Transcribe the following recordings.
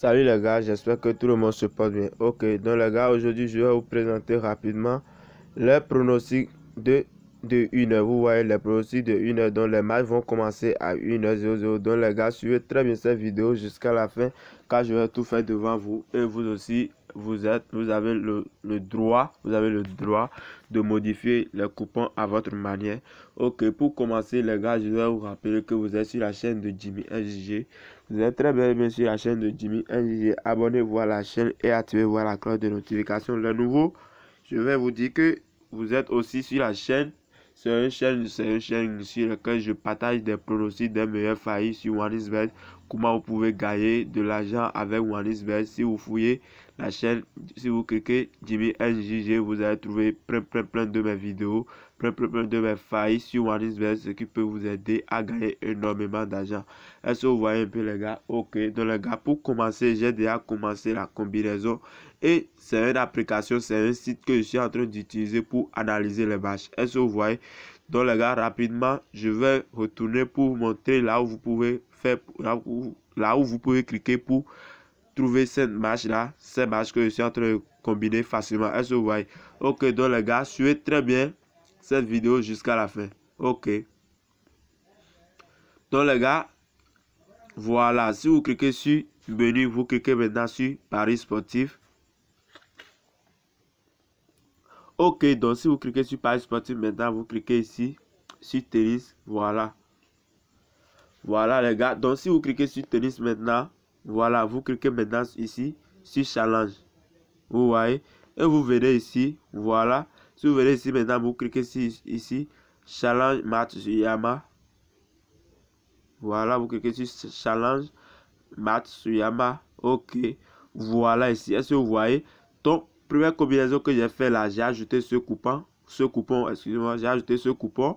Salut les gars, j'espère que tout le monde se porte bien. Ok, donc les gars, aujourd'hui je vais vous présenter rapidement les pronostics de, de 1h. Vous voyez les pronostics de 1h, dont les matchs vont commencer à 1h00. Donc les gars, suivez très bien cette vidéo jusqu'à la fin car je vais tout faire devant vous et vous aussi. Vous êtes, vous avez le, le droit, vous avez le droit de modifier les coupons à votre manière. Ok, pour commencer les gars, je vais vous rappeler que vous êtes sur la chaîne de Jimmy SG. Vous êtes très bien, sur la chaîne de Jimmy NJ, Abonnez-vous à la chaîne et activez à la cloche de notification. Le nouveau, je vais vous dire que vous êtes aussi sur la chaîne. C'est une chaîne, sur laquelle je partage des pronostics des meilleurs faillis sur best Comment vous pouvez gagner de l'argent avec best si vous fouillez chaîne. Si vous cliquez Jimmy NJG, vous allez trouver plein, plein, plein de mes vidéos, plein, plein, plein de mes failles sur OneSBS, ce qui peut vous aider à gagner énormément d'argent. Est-ce que vous voyez un peu les gars Ok, donc les gars, pour commencer, j'ai déjà commencé la combinaison et c'est une application, c'est un site que je suis en train d'utiliser pour analyser les matchs. Est-ce que vous voyez donc les gars, rapidement, je vais retourner pour vous montrer là où vous pouvez faire, là où vous pouvez cliquer pour trouver cette match là, cette marche que je suis en train de combiner facilement. est Ok, donc les gars, suivez très bien cette vidéo jusqu'à la fin. Ok. Donc les gars, voilà, si vous cliquez sur menu, vous cliquez maintenant sur Paris sportif. Ok, donc si vous cliquez sur Paris sportif, maintenant vous cliquez ici sur tennis. Voilà. Voilà les gars. Donc si vous cliquez sur tennis maintenant, voilà, vous cliquez maintenant ici sur challenge. Vous voyez Et vous verrez ici, voilà. Si vous verrez ici maintenant, vous cliquez ici, ici challenge Matsuyama. Voilà, vous cliquez sur challenge Matsuyama. Ok, voilà ici. Est-ce que vous voyez Donc, première combinaison que j'ai fait là, j'ai ajouté ce coupon. Ce coupon, excusez-moi, j'ai ajouté ce coupon.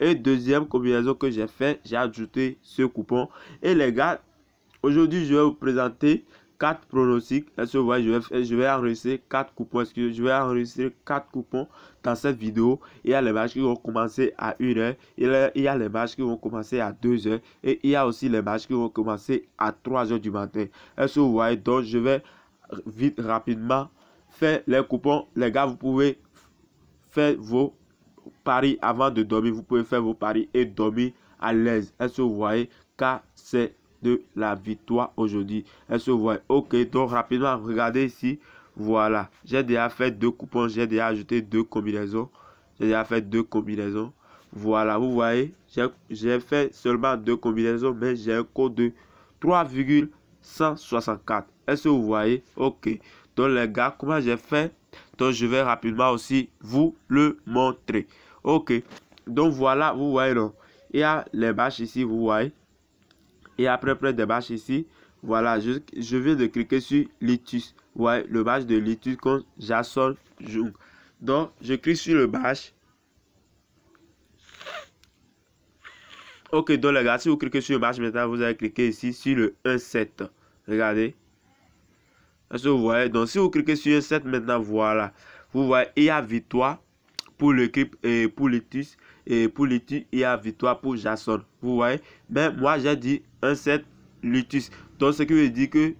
Et deuxième combinaison que j'ai fait, j'ai ajouté ce coupon. Et les gars, Aujourd'hui, je vais vous présenter quatre pronostics. je vais, je enregistrer 4 coupons. Est-ce que je vais enregistrer quatre coupons dans cette vidéo. Il y a les matchs qui vont commencer à 1h. Il y a les matchs qui vont commencer à 2h. Et il y a aussi les matchs qui vont commencer à 3h du matin. Et ce voyez donc, je vais vite, rapidement faire les coupons. Les gars, vous pouvez faire vos paris avant de dormir. Vous pouvez faire vos paris et dormir à l'aise. Elle ce voyez car c'est de la victoire aujourd'hui. Elle se voit. Ok, donc rapidement, regardez ici. Voilà, j'ai déjà fait deux coupons, j'ai déjà ajouté deux combinaisons. J'ai déjà fait deux combinaisons. Voilà, vous voyez, j'ai fait seulement deux combinaisons, mais j'ai un code de 3,164. Est-ce que vous voyez Ok. Donc les gars, comment j'ai fait Donc je vais rapidement aussi vous le montrer. Ok. Donc voilà, vous voyez non. Il y a les bâches ici, vous voyez. Et après, près des bâches ici, voilà, je, je viens de cliquer sur Litus. ouais le bâche de Litus contre Jason Jung. Donc, je clique sur le bâche. Ok, donc les gars, si vous cliquez sur le bâche maintenant, vous allez cliquer ici sur le 1.7. Regardez. vous voyez Donc, si vous cliquez sur 1-7 maintenant, voilà. Vous voyez, il y a victoire pour l'équipe et pour Litus et pour Litus et à victoire pour Jason. Vous voyez Mais ben, moi, j'ai dit un set Litus. Donc, ce qui veut dire que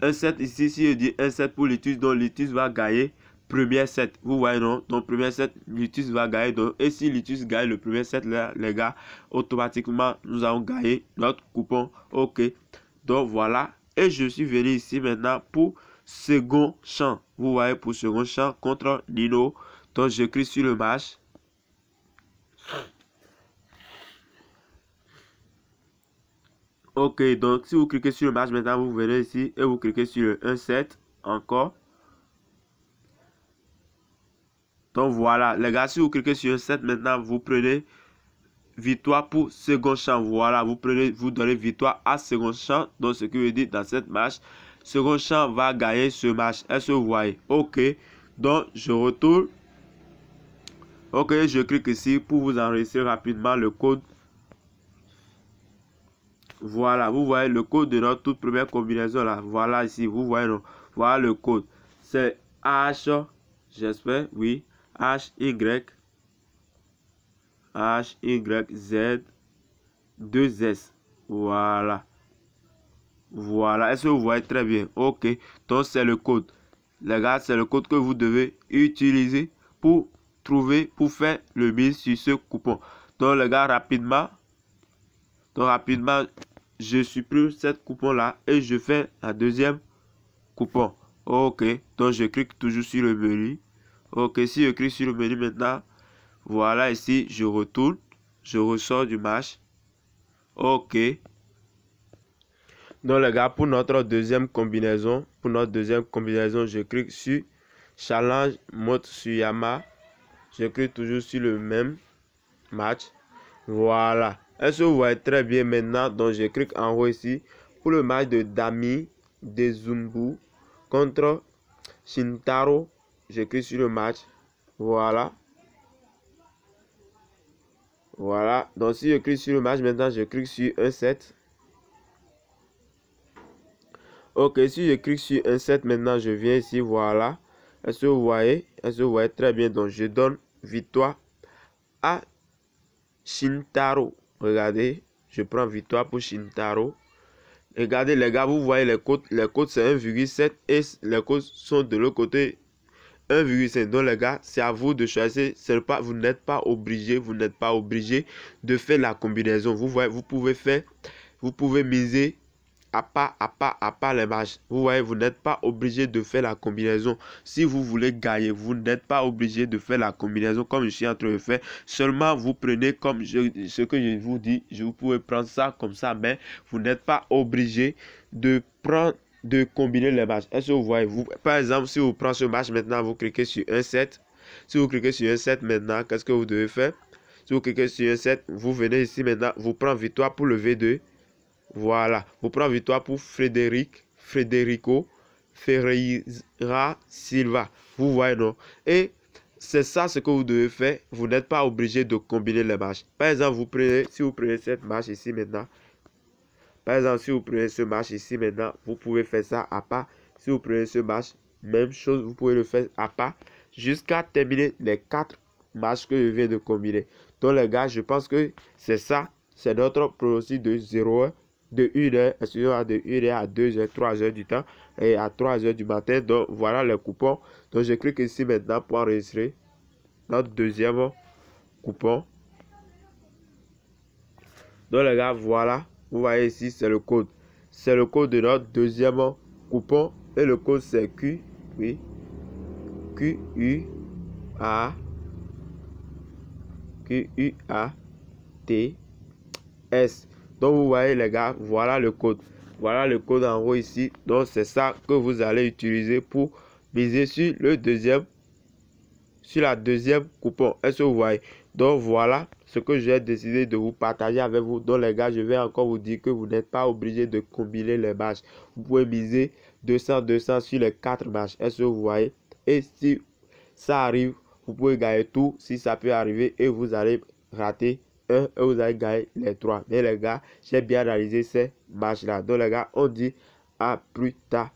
un set ici, si je dis un set pour Litus, donc Litus va gagner premier set. Vous voyez, non Donc, premier set, Litus va gagner. Donc, et si Litus gagne le premier set, les gars, automatiquement, nous avons gagner notre coupon. OK. Donc, voilà. Et je suis venu ici maintenant pour second champ. Vous voyez, pour second champ contre Nino. Donc je clique sur le match. Ok, donc si vous cliquez sur le match, maintenant vous venez ici et vous cliquez sur le 1-7. encore. Donc voilà, les gars, si vous cliquez sur 1-7, maintenant vous prenez victoire pour second champ. Voilà, vous prenez, vous donnez victoire à second champ. Donc ce que vous dites dans cette match, second champ va gagner ce match. Est-ce que vous voyez Ok, donc je retourne. Ok, je clique ici pour vous enregistrer rapidement le code. Voilà, vous voyez le code de notre toute première combinaison là. Voilà ici, vous voyez, voilà le code. C'est H, j'espère, oui, H, Y, H, Y, Z, 2S. Voilà. Voilà, est-ce que vous voyez très bien Ok, donc c'est le code. Les gars, c'est le code que vous devez utiliser pour trouver pour faire le mise sur ce coupon. Donc les gars, rapidement, donc rapidement, je supprime cette coupon là et je fais la deuxième coupon. Ok, donc je clique toujours sur le menu. Ok, si je clique sur le menu maintenant, voilà ici, je retourne, je ressors du match. Ok. Donc les gars, pour notre deuxième combinaison, pour notre deuxième combinaison, je clique sur Challenge Mode Suyama clique toujours sur le même match. Voilà. Elle se voit très bien maintenant. Donc, je clique en haut ici pour le match de Dami Dezumbu contre Shintaro. J'écris sur le match. Voilà. Voilà. Donc, si je clique sur le match maintenant, je clique sur un set. Ok, si je clique sur un set maintenant, je viens ici. Voilà. Elle se que vous voyez est très bien Donc, je donne victoire à Shintaro. Regardez, je prends victoire pour Shintaro. Regardez les gars, vous voyez les côtes. Les côtes c'est 1,7 et les côtes sont de l'autre côté 1,5. Donc les gars, c'est à vous de choisir. Pas, vous n'êtes pas obligé, vous n'êtes pas obligé de faire la combinaison. Vous voyez, vous pouvez faire, vous pouvez miser pas, à pas, à pas les matchs. Vous voyez, vous n'êtes pas obligé de faire la combinaison. Si vous voulez gagner, vous n'êtes pas obligé de faire la combinaison comme je suis en train de faire. Seulement, vous prenez comme je, ce que je vous dis. Je vous pouvez prendre ça comme ça, mais vous n'êtes pas obligé de prendre de combiner les matchs. Est-ce que vous voyez vous, Par exemple, si vous prenez ce match maintenant, vous cliquez sur un set. Si vous cliquez sur un set maintenant, qu'est-ce que vous devez faire Si vous cliquez sur un set, vous venez ici maintenant, vous prenez victoire pour le V2. Voilà. vous prenez victoire pour Frédéric, Frédérico, Ferreira, Silva. Vous voyez, non Et c'est ça ce que vous devez faire. Vous n'êtes pas obligé de combiner les matchs. Par exemple, vous prenez, si vous prenez cette match ici maintenant, par exemple, si vous prenez ce match ici maintenant, vous pouvez faire ça à part. Si vous prenez ce match, même chose, vous pouvez le faire à part jusqu'à terminer les quatre matchs que je viens de combiner. Donc les gars, je pense que c'est ça. C'est notre pronostic de 0-1 de 1h, de à 2h, 3h du temps et à 3h du matin. Donc voilà le coupons. Donc je clique ici maintenant pour enregistrer notre deuxième coupon. Donc les gars, voilà. Vous voyez ici, c'est le code. C'est le code de notre deuxième coupon. Et le code c'est Q. Oui. Q U A. Q U A T S. Donc vous voyez les gars, voilà le code. Voilà le code en haut ici. Donc c'est ça que vous allez utiliser pour miser sur le deuxième sur la deuxième coupon. Est-ce que vous voyez Donc voilà ce que j'ai décidé de vous partager avec vous. Donc les gars, je vais encore vous dire que vous n'êtes pas obligé de combiner les matchs. Vous pouvez miser 200-200 sur les 4 matchs. Est-ce que vous voyez Et si ça arrive, vous pouvez gagner tout si ça peut arriver et vous allez rater 1 et vous allez gagner les 3. Mais les gars, j'ai bien réalisé ces matchs-là. Donc les gars, on dit à plus tard.